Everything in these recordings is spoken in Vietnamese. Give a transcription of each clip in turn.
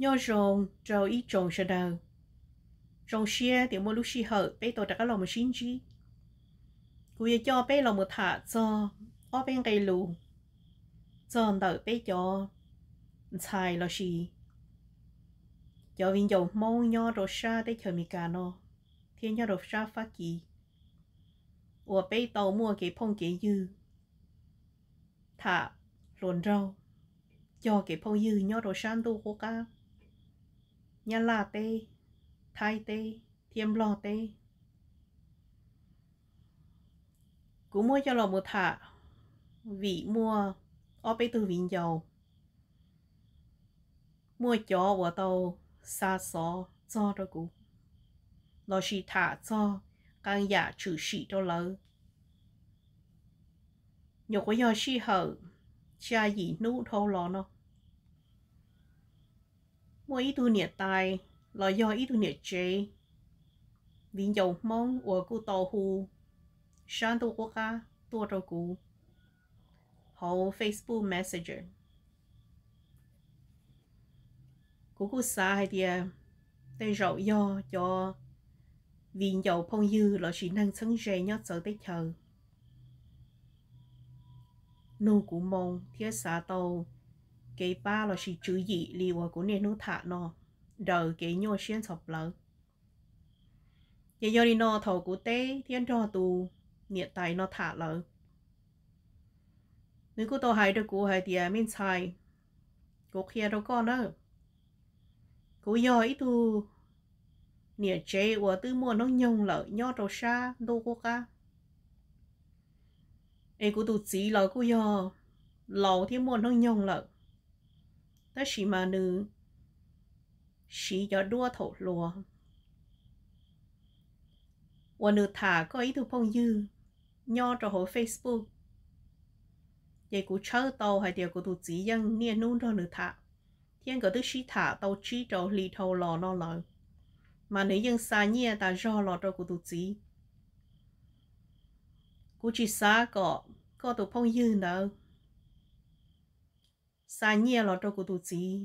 nhau rồng rồi ít trồng sẽ đầu rồng xe thì mua lúc xe hở bé tôi đã có lòng một xin chi cô ấy cho bé lòng một thả cho ở bên cây lù cho đợi bé cho xài là gì cho viên dầu mâu nhớ đồ xa để chờ mi cà nó thiên nhớ đồ xa phát kỳ ủa bé tàu mua cái phong cái dư thả luồn rau cho cái phong dư nhớ đồ xa tu cố cao nhà là tê thai tê thiêm lo tê cũng mua cho lò một thả vị mua ở bây từ vịnh dầu mua cho của tàu xa xó cho đó cũng nó chỉ thả cho càng giả chủ sĩ đó lỡ nhiều cái giờ xì hở cha gì nụ thâu lò nó mỗi ít tuổi nhiệt tài là do ít tuổi nhiệt chế vì dầu mong ở cụ tàu hù sáng tu quốc ca tu đầu cụ hậu Facebook Messenger cụ cụ xa hay thì tên rậu do cho vì dầu phong dư là chỉ năng sân rề nhất sợ tới chờ nô cụ mong thiết xa tàu cái ba là chỉ chú ý li và cũng nên nó thả nó đợi cái nhau xuyên sập lỡ giờ giờ đi nó thầu của tế thiên cho tu nhiệt tài nó thả lỡ nếu cô tôi hay được cô hay thì à, mình sai cô kia à, đâu con đó cô giờ ít tu nhiệt chế của tư mua nó nhung lỡ nhau đầu xa đâu có cả em cô tu chỉ lỡ cô giờ lâu thì mua nó nhung lỡ nó chỉ mà nữ chỉ cho đua thổ lùa và nữ thả có ý phong dư nho cho hồ Facebook vậy cũng chơi tàu hay điều của tụi chỉ dân niên nung cho nữ thả thiên có tức chỉ thả tàu chỉ cho lì thầu lò nó lợi mà nếu dân xa nhẹ ta do lò cho của tụi chỉ cũng chỉ xa có có tụi phong dư nữa sa nhẹ lo cho cô tu chí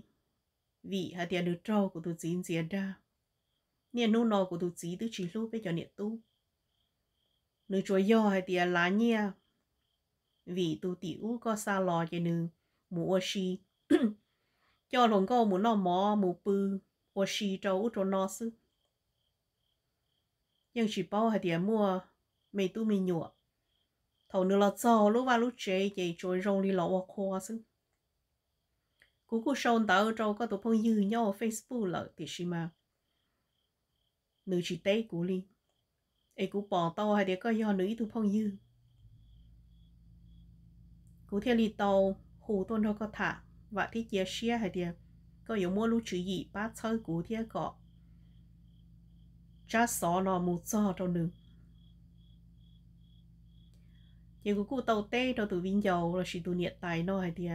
vì hà tiền được cho cô tu chí dễ ra nè nô nọ cô tu chí tự chỉ lúc bây giờ nè tu nữ cho yo hà tiền lá nhẹ vì tu tiểu có sa lo cho nữ mua xì cho lòng có muốn nó mò mua bự mua xì cho út cho nó sư nhưng chỉ bao hà tiền mua mày tu mày nhụa thầu nữa là cho lúc vào lúc chế chạy trôi rong đi lọ qua khoa xứ cú cú sôn tao cho các tụ phong dư nhau Facebook là thì xí mà nữ chỉ tế cú li ai cú bỏ tao hay để có do nữ tụ phong dư cú theo li tàu, hồ tôn đâu có thả và thì chia sẻ hay để có yếu mua lúc chữ gì bắt chơi cú theo có cha sọ nó một sọ trong nữ chỉ cú cú tàu tê đâu tụ vinh dầu là chỉ tụ nhiệt tài nó hay để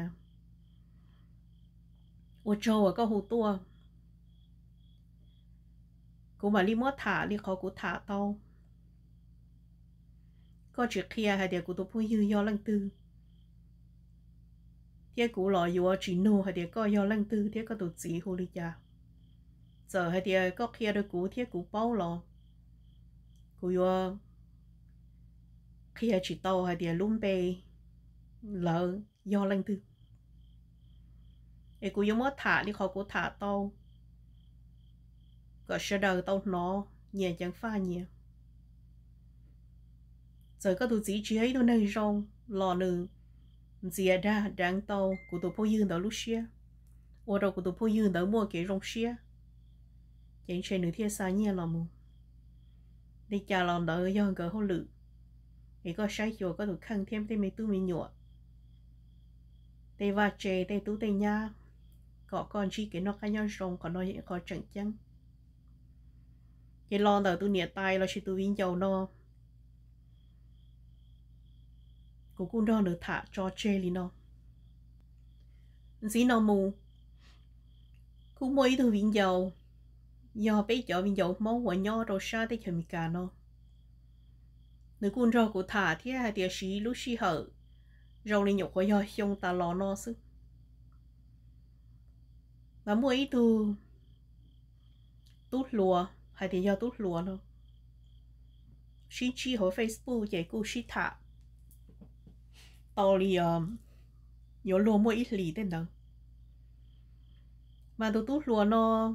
我周啊个好多，古嘛你莫塔你考古塔到，个只 kia hay điều cổ tôi phải yêu yêu lăng tư, thế cổ lo yêu chỉ nô hay điều có yêu lăng tư thế có tổ chỉ hồ lý cha, giờ hay điều có kia đôi cổ thế cổ bao lo, cổ yêu kia chỉ tàu hay điều lung bê lỡ yêu lăng tư cái cú giống thả đi khỏi cú thả tàu, gọi sơ đầu tàu nó nhẹ chẳng pha nhẹ rồi các tụi chỉ chỉ ấy nó nơi rong lò nừ dìa à ra đáng tàu của tụi phố dương đó lúc xia ô đầu của tụi phố dương đó mua cái rong xia chẳng chơi nửa thiên xa nhẹ lò mù đi chà lò đỡ do gỡ hô lự thì có sai chùa có tụi khăn thêm thêm mấy tu mấy nhựa tây va chế tây tú tây nha có con chi cái nó cái nhau rồng có nó những có chẳng chăng cái lo đầu tôi nhẹ tay là chỉ tôi vinh dầu nó cô cũng đó được thả cho chê li nó dĩ nó mù cũng mỗi tôi vinh dầu do bây giờ vinh dầu máu của nhau rồi sao tới chầm cả nó nếu cũng rồi cô thả thì hai tia sĩ lúc sĩ hở rồi lên nhục của nhau xong ta lo nó sức và mua ít từ tút lùa hay thì do tút lùa nữa xin chi hồi Facebook chạy cụ xin thả tàu lì ờ, nhớ lùa mua ít lì tên đâu mà tụt tút lùa nó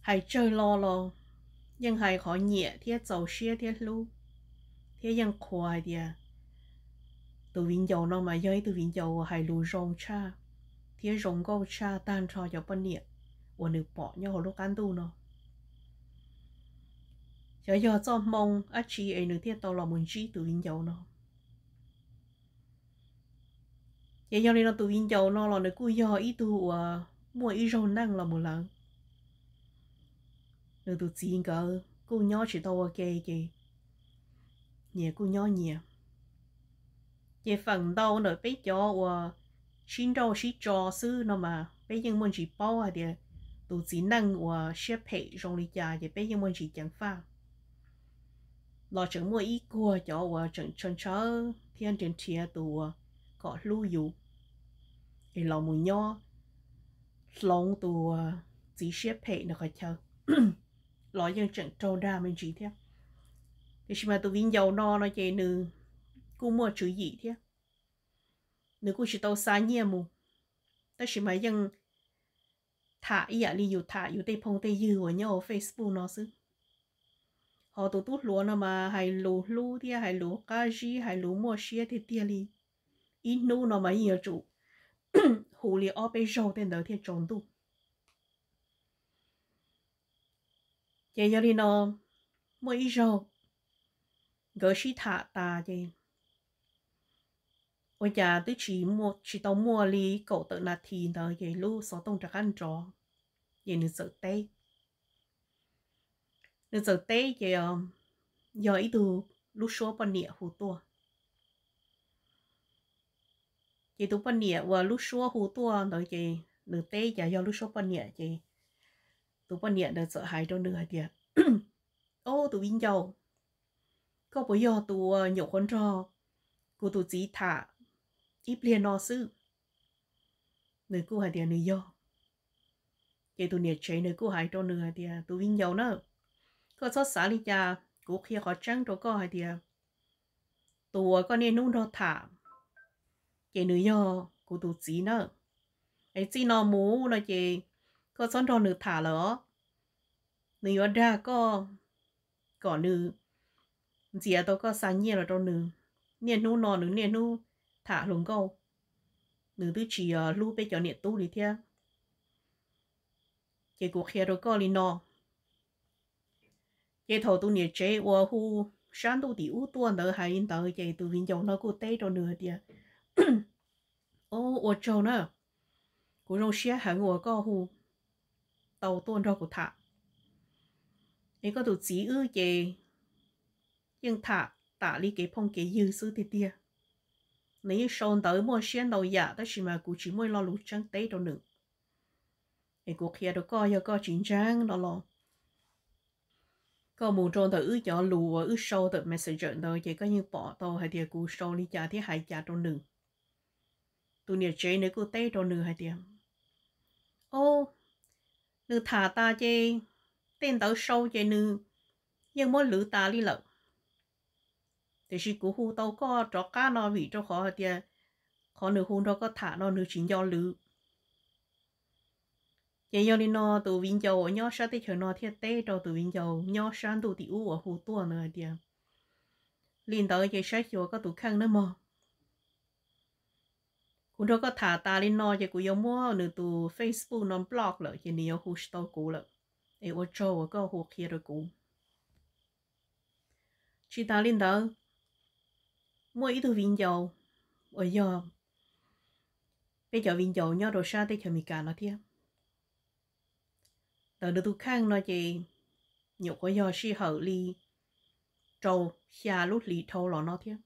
hay chơi lo lo nhưng hay khó nhẹ thì cháu xe thì lu thì nhưng khoai à tụi vinh dầu nó mà giới tụi vinh dầu hay lùi rong cha thì rồng gâu cha tan cho cho bên nịa ủa nữ bỏ nhau hồ lúc ăn tu nó giờ giờ cho mong á chị ấy nữ thiết là muốn chi tự hình dầu nó giờ giờ nó tự hình dầu nó là nữ cú ít tu à mua ít rau năng là một lần nữ tự chỉ cỡ cô nhỏ chỉ tao ok kì nhẹ cô nhỏ nhẹ về phần đâu nữa biết cho à xin đầu chỉ cho sư nó mà bây giờ mình chỉ bảo à thì tụ chỉ năng và xếp hệ trong lý gia thì bây giờ mình chỉ chẳng pha lo chẳng mua ít của cho và chẳng chẳng chớ thiên trên thiên tụ có lưu dụ thì lo mùi nho lòng tụ chỉ xếp hệ nó có chờ lo dân chẳng trâu ra mình chỉ thế thì mà tụ vinh dầu no nó chạy nư cũng mua chữ gì thế nếu cô chỉ tàu xa nhẹ mù ta chỉ mà dân thả ý à li dù thả dù tây phong tây dư của nhau facebook nó chứ họ tụ tút lúa nó mà hay lú lú thì hay lú cá gì hay lú mua xe thì tiền đi ít nô nó mà nhiều chủ hồ li ở bên rau tên đầu thì trồng tu vậy giờ đi nó mua ít rau gỡ xí thả ta vậy 我家对起末起到末里狗的那天的也路手动着干着，也能走得，能走得也有一度路说不念糊多，也都不念我路说糊多的也能得也要路说不念也，都不念的走还着那点，哦，都因有，搞不要多有混着，孤独吉他。iplia no su nữ cô hai tiền nữ do cái tụi nhiệt chế nữ cô hai trong nữ tiền tụi vinh dầu nữa có số xã lý cha cố khi họ trắng cho cô hai tiền tụi con nên thả cái nữ do cô tụi chỉ nữa ấy chỉ nó mũ nó chị có số trong nữ thả lỡ nữ ở ra có có nữ chỉ tôi có sáng nhiều là trong nữ nên nu nó nữ nên nu thả lồng câu nữ tư chỉ uh, ờ, lưu bây giờ nhiệt tu đi theo chỉ cuộc khi rồi có lý nó chỉ thầu tu nhiệt chế và hu sáng tu thì u tuần tới hai in tới chỉ tu vinh nó cũng tê cho nửa đi ô ô châu nữa cũng rong xe hàng ngồi có hu tàu tuần cho cũng thả ấy có tu chỉ ư chỉ nhưng thả tả lý cái phong cái dư sư tiệt tiệt 你上到莫先老呀，但是嘛，古只莫老路正对到呢。你古 kia đó có yêu có chính trang đó lo. Có một trong đó ước nhỏ lù ước sâu tự messenger đó chỉ có như bỏ tàu hay thì cụ sâu đi chả thì hay chả đó nừng. Tụi nè chế nữa cụ tê đó nừng hay thì. Ô, nừng thả ta chê, tên tàu sâu chê nừng, nhưng mỗi lửa ta đi lợn thì chỉ cố hú tàu có cho cá nó vì cho khó tiền khó nửa hú nó có thả nó nửa chín do lử chỉ do đi nó tụ vinh dầu nhớ sao thì chờ nó thiệt tê cho tụ vinh dầu nhau sáng tụ thì u ở hú tua nữa tiền liền tới chỉ sách cho có tụ khăn nữa mà cũng đâu có thả ta lên nó chỉ cũng giống mua nửa tụ Facebook nó blog rồi thì nhiều hú tàu cũ rồi ai ở chỗ có hú kia rồi cũ chỉ ta lên đó mua ít vinjo oi yo bây giờ bây giờ vinjo nhau đồ sao tới chờ mì cả nó thiệt tờ được tu khang nó chị nhục có giờ si hở li trâu xa lúc li thâu lò nó thiệt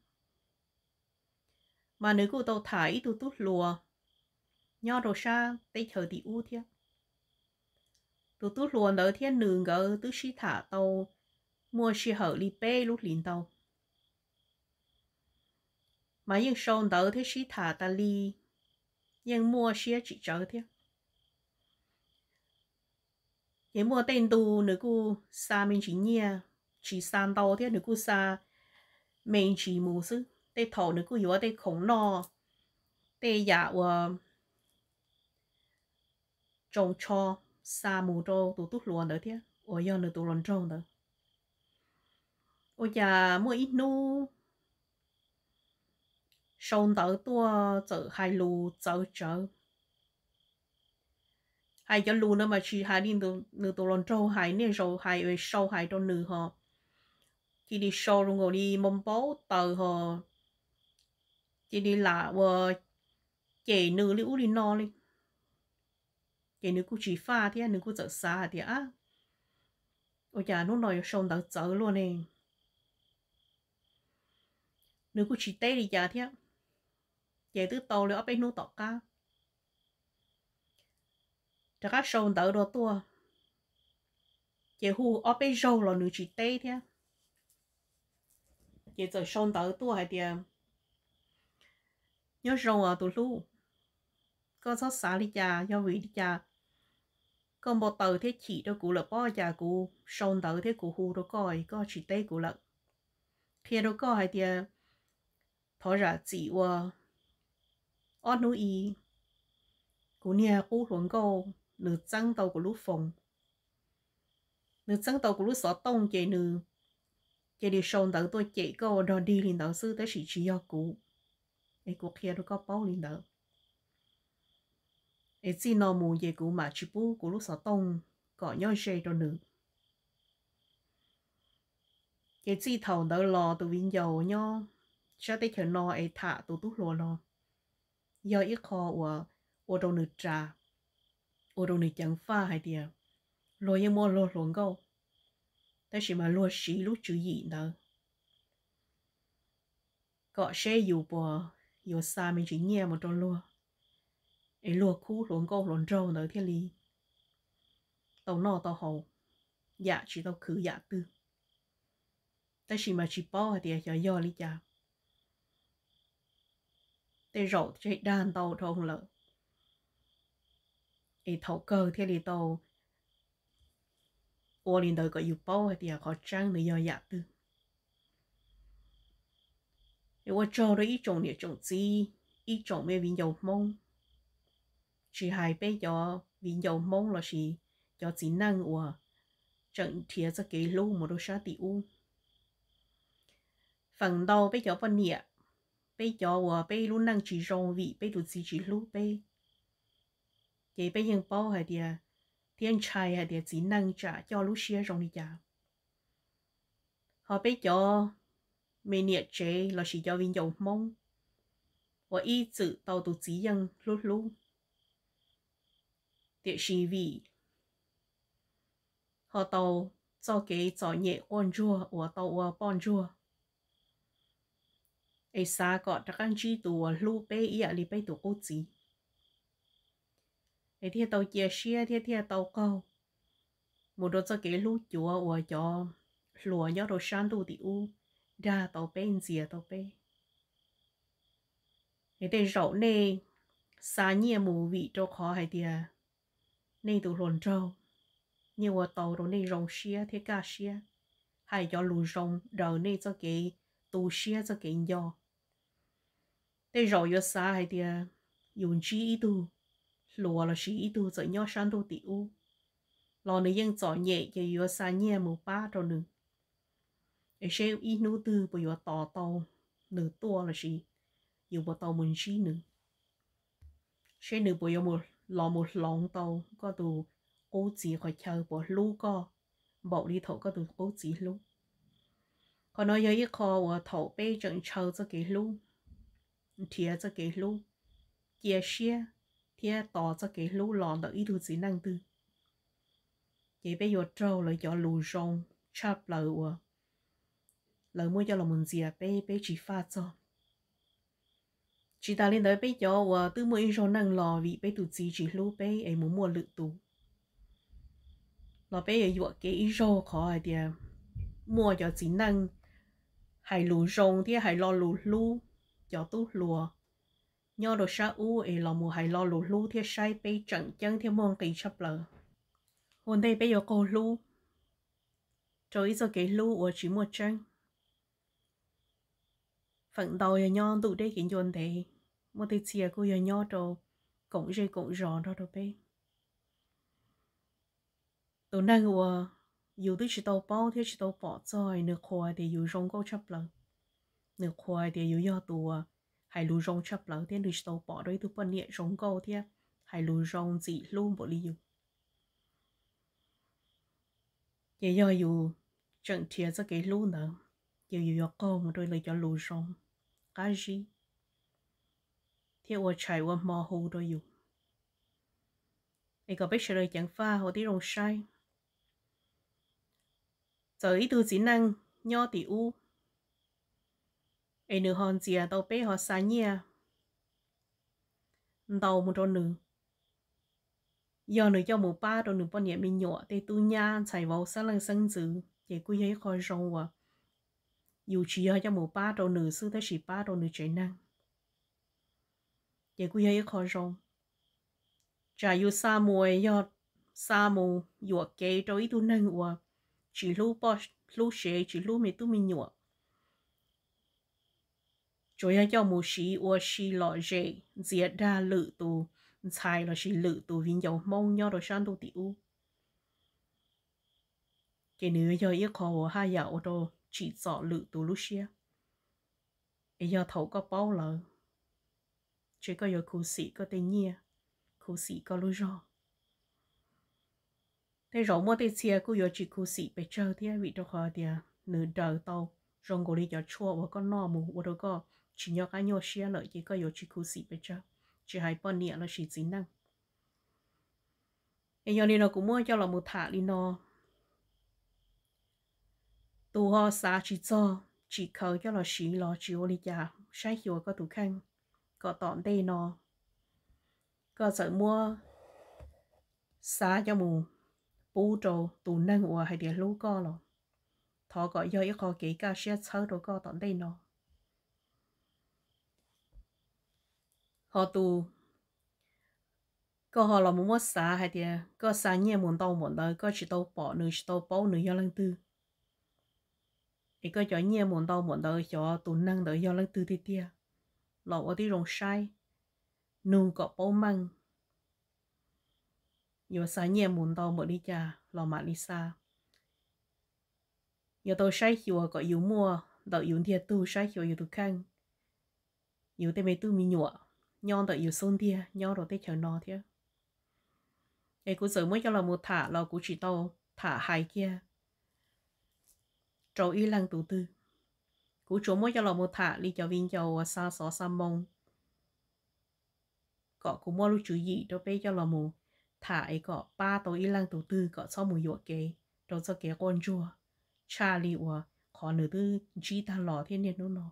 mà nếu cô tàu thải tôi tút lùa nhau đồ sa tới chờ thì u thiệt tôi tút lùa nở thiệt nương gỡ tôi si thả tàu mua si hở li bê lúc lìn tàu mà yên sâu đầu thế sĩ thả ta li yên mua xe chỉ trở thế yên mua tên tu nữ cu xa mình chỉ nhia chỉ san đầu thế nữ cu xa mình chỉ mù sư tê thổ nữ cu yếu tê khổng no tê giả dạ và trồng cho xa mù trâu tụ tút luôn đó thế ôi giờ nữ tụ luôn trâu đó ôi giờ mua ít nu sống đỡ tua hai lù giờ chờ hai giờ lù nữa mà chỉ hai đi từ từ từ trâu hai nè rồi hai về sau hai trong nửa họ chỉ đi sau luôn rồi đi mông bố tờ họ chỉ đi là vợ chị nữ liu đi no đi chị nữ cũng chỉ pha thế nữ cũng giờ xa thế á ôi chà lúc này sống đỡ giờ luôn nè nữ cũng chỉ tê đi chả thế chế tư tàu ở bên nô tọt ca chắc các sầu đỡ đồ to, chế hù ở bên râu là nữ chỉ tê thế chế giờ sầu đỡ to hay thì nhớ râu ở à tụi lu có sót xa đi cha do vị đi cha còn bộ tờ thế chỉ đâu cũ là bao già cũ sầu đỡ thế cũ hù đâu coi có chỉ tê cũ lận khi đâu coi hay thì thở ra chỉ qua อนุอีกูเนี่ยกูหลวงโกหรือจังโตกูรู้ฟงหรือจังโตกูรู้สอตงเจนือเจดีชงตัวตัวเจก็ดอดีลินเตอซื้อแต่สีชี้ยอกูไอ้กูเคลียร์ก็เป้าลินเตอไอ้จีนอมูเยกูมาชิปูกูรู้สอตงก่อย่อยเจตัวหนึ่ง cái chi thầu đó lò tụi vinh giàu nhau cho tới chờ nó ấy thả tụi tút lùa lò giờ ít khó của ô đồ nữ trà ô đồ nữ chẳng pha hay đi lo yên mua lo luôn có sẽ dù bò dù xa mình chỉ nghe một trong lúa ấy lúa khu luống câu luống trâu nữa thiên lý tàu nọ tàu hầu dạ chỉ tàu khứ dạ tư ta chỉ mà chỉ hay thì giờ giờ lý chả thì rổ chỉ đàn tàu thôn lợ thì thấu cơ thì đi tàu ô linh đời có yếu bao thì à, có trang để do dạ tư thì ô cho đó ít trồng địa trồng gì ít trồng mấy viên dầu mông chỉ hai bé cho viên dầu mông là gì cho chỉ năng của chẳng thiệt ra cái lô một đôi sát tỷ u phần đầu bây giờ vấn địa bây giờ và bây lúc năng chỉ rong vị bây tụt chỉ chỉ lúc bây chỉ bây giờ bao hay địa thiên trai hay địa chỉ năng trả cho lúc xưa rong đi trả họ bây giờ mình nhiệt chế là chỉ cho viên dầu mông và ý chữ tàu tụt chỉ dân lúc lúc địa chỉ vị họ tàu cho cái trò nhẹ ôn chua và tàu ôn chua ai xa có chắc ăn chi tù lu bê ý à li bê tù cô ai thiệt tàu chia chia thiệt tàu câu một đôi cho cái lu chúa của cho lùa nhớ đồ san tu thì u tàu bê gì tàu bê ai tên rậu nè xa nhẹ mù vị khó hay thiệt nên tụ hồn trâu nhiều tàu rồi nên rồng xia thế cả xia hay cho lù rồng rồi nên cho cái 都是这个样。对绕月啥还的，用几一度，落了是一度，这样山都的乌，老你用早夜也有三年没巴着呢。而且一努 tư bây giờ tỏ tàu nửa tua là gì dù bộ tàu mình chi nữa sẽ nửa bây giờ một lò một lòng tàu có tù ô chỉ khỏi chờ bỏ lú co bỏ đi thổ có tù ô chỉ lú cái cái cái cái cho cho cho cho cho lũ, lũ, lũ lũ được ít thứ gì chỉ chỉ là chỉ ta lên tới bây giờ và từ mỗi số năng lò vì bây tụ chỉ chỉ lúc bây ấy muốn mua lự tụ lò bây ấy dọa cái ý số khó ai đi mua cho chỉ năng lù lù lù rong thì cho 係路中啲係落路路，有都路。nhớ đồ sa u ấy là mùa hay lo lù lù thì sai bây chẳng chân thì mong kỳ chấp lờ Hôm nay bây giờ cô lù. cho ý giờ cái lù ở chỉ một chân Phần đầu giờ nhon tụ đây kiện dồn thế một tí chia cô giờ nhon đồ cũng dây cũng rõ đó đồ bé. tụ năng của bỏ nửa khoa để yêu rong câu chấp lợ nửa khoa để yêu yêu tua hay lù rong chấp lợ thiên được tàu bỏ đôi tu phân nhẹ rong câu thiên hay lù rong dị luôn bộ liu để giờ yêu chẳng thiệt ra cái lù nữa giờ yêu yêu câu mà đôi lời cho lù rong cái gì thiên ở chạy qua mò hồ đôi yêu ai có biết sẽ đời chẳng pha hồ tí rong sai giờ từ chỉ năng nho tỷ u ai nữ hòn à, tàu bé họ xa nhia à. tàu một con nữ giờ nữ cho một ba rồi nữ bọn nhẹ mình nhỏ thì tu nha chạy vào sáng lần sân dữ để cứ thấy khó rong à dù chỉ cho một ba rồi nữ sư thấy chỉ ba rồi nữ chạy năng để cứ thấy khó rong chả yêu xa mùi giờ xa mù yuộc kế rồi tu năng à chỉ lu bo lu xế chỉ lu mi tu mình nhua cho yếu cho mu xí ô xí lọ dễ diệt đa lự tu xài là xí lự tu vinh dầu mong nhau rồi sang tu tiêu cái nữ giờ yêu cầu hai giờ ô tô chỉ dọ lự tu lu xia bây giờ thấu có bao lợ chỉ có giờ khu sĩ có tiền nhia khu sĩ có lu rồi thế rồi mua thế xe cứ giờ chỉ cứ xị bị chơi thế vì đâu khó thì nửa đời tao rồi ngồi đi giờ chua và con nọ mù và đâu có chỉ nhớ cái nhớ xe lợi chỉ có giờ chỉ cứ xị bị chơi chỉ hai bọn nhẹ là chỉ chỉ năng anh nhớ đi nó cũng mua cho là một thả đi nó tu ho xa chỉ cho chỉ khờ cho là xí lo chỉ ô đi già sai hiểu có tủ khăn có tọn đây nó có sợ mua xa cho mù bố trâu tụ nâng ua hay để lú co lo thọ gọi do ít có kỹ ca xe chớ đồ co tận đây nó họ tụ có họ là muốn xả hay để có xả nhẹ muốn tàu muốn đời có chỉ tàu bỏ nửa chỉ tàu bỏ nửa do lần tư thì có cho nhẹ muốn tàu muốn đời cho tụ nâng đời do lần tư thì tia lọ ở đi rồng sai nụ có bao măng cha 有三年门到莫里家老马里沙，有到晒 hiệu có yếu mua đậu yếu thiệt tu sai hiệu yếu tu căng yếu tê mê tu mi nhụa nhon đậu yếu xôn thiệt nhon rồi tê chờ nó thiệt ấy cũng giờ mới cho là một thả là cũng chỉ tàu thả hai kia trâu y lăng tù tư cũng chỗ mới cho lò một thả đi cho viên cho à, xa xó xa mông có cũng mua lúc chú gì đó bé cho lò một thả ấy có ba tổ y lăng tổ tư có sau mùi dọa kê rồi cho kê con chua cha li ua khó nữ tư chi ta lò thiên nhiên nó nó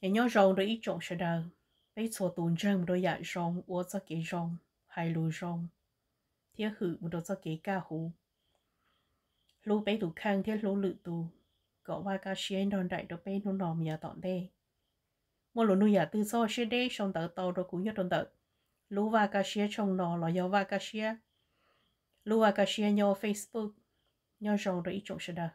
ấy nhau rong đôi ít chỗ sẽ đời ấy chỗ tùn chân đôi dạy rong ua cho kê rong hay lùi rong thiết hữu một đồ cho kế ca hú lúc bé tù khang thiết lũ lự tù có ba ca xuyên đòn đại đồ bé nó nòm nhà tọn đê một lũ nuôi nhà tư do xe đê xong tờ tàu rồi cú nhất đòn tờ lúc và cả xe chồng nó là yêu và cả xe lúc và cả xe nhau Facebook nhau rong rồi ít chồng sẽ